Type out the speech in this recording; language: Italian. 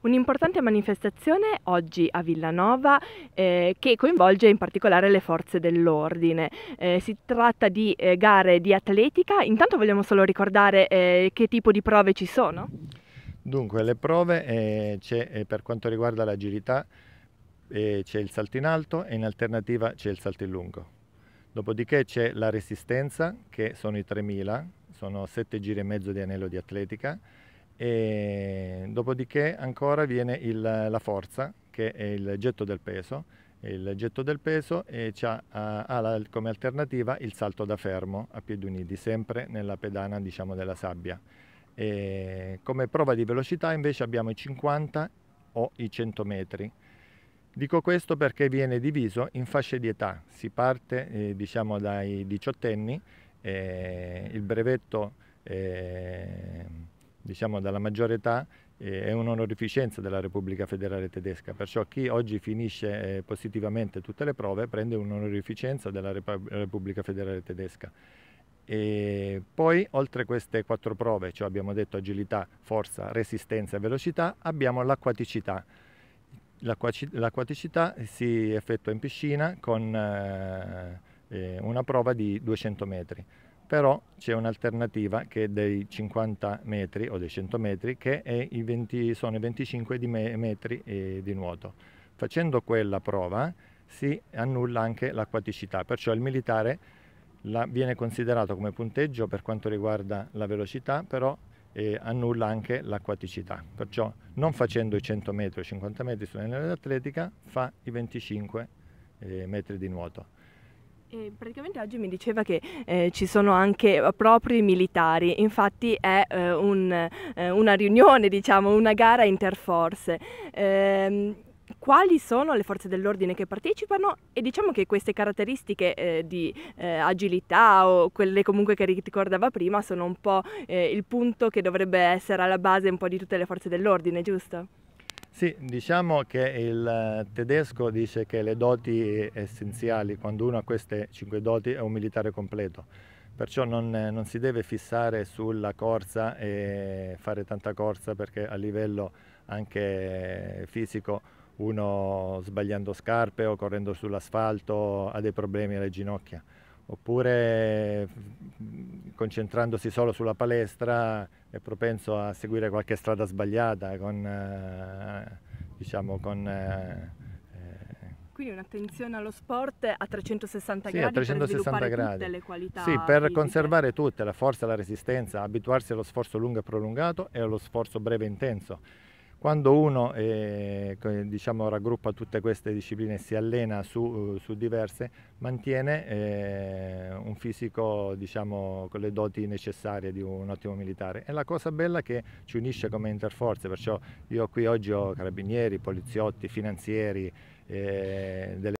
Un'importante manifestazione oggi a Villanova eh, che coinvolge in particolare le forze dell'ordine. Eh, si tratta di eh, gare di atletica, intanto vogliamo solo ricordare eh, che tipo di prove ci sono? Dunque le prove eh, c'è eh, per quanto riguarda l'agilità c'è il salto in alto e in alternativa c'è il salto in lungo. Dopodiché c'è la resistenza che sono i 3000, sono 7 giri e mezzo di anello di atletica e dopodiché ancora viene il, la forza che è il getto del peso il getto del peso e ha, ha, come alternativa il salto da fermo a piedi uniti sempre nella pedana diciamo, della sabbia e come prova di velocità invece abbiamo i 50 o i 100 metri Dico questo perché viene diviso in fasce di età, si parte eh, diciamo dai diciottenni, eh, il brevetto eh, diciamo, dalla maggiore età eh, è un'onorificenza della Repubblica Federale Tedesca, perciò chi oggi finisce eh, positivamente tutte le prove prende un'onorificenza della Repubblica Federale Tedesca. E poi, oltre queste quattro prove, cioè abbiamo detto agilità, forza, resistenza e velocità, abbiamo l'acquaticità. L'acquaticità si effettua in piscina con eh, una prova di 200 metri però c'è un'alternativa che è dei 50 metri o dei 100 metri che i 20, sono i 25 di me metri eh, di nuoto. Facendo quella prova si annulla anche l'acquaticità, perciò il militare la, viene considerato come punteggio per quanto riguarda la velocità, però eh, annulla anche l'acquaticità. Perciò non facendo i 100 metri o 50 metri sull'anello atletica fa i 25 eh, metri di nuoto. E praticamente oggi mi diceva che eh, ci sono anche eh, proprio i militari, infatti è eh, un, eh, una riunione, diciamo, una gara interforce. Ehm, quali sono le forze dell'ordine che partecipano e diciamo che queste caratteristiche eh, di eh, agilità o quelle comunque che ricordava prima sono un po' il punto che dovrebbe essere alla base un po' di tutte le forze dell'ordine, giusto? Sì, diciamo che il eh, tedesco dice che le doti essenziali, quando uno ha queste cinque doti, è un militare completo. Perciò non, eh, non si deve fissare sulla corsa e fare tanta corsa perché a livello anche fisico uno sbagliando scarpe o correndo sull'asfalto ha dei problemi alle ginocchia oppure mm, concentrandosi solo sulla palestra è propenso a seguire qualche strada sbagliata con, eh, diciamo, con eh, eh. quindi un'attenzione allo sport a 360 sì, gradi a 360 per gradi. tutte le qualità Sì, per fisiche. conservare tutte, la forza, la resistenza, abituarsi allo sforzo lungo e prolungato e allo sforzo breve e intenso. Quando uno eh, diciamo, raggruppa tutte queste discipline e si allena su, eh, su diverse, mantiene eh, un fisico diciamo, con le doti necessarie di un ottimo militare. E la cosa bella è che ci unisce come interforze, perciò io qui oggi ho carabinieri, poliziotti, finanzieri, eh, delle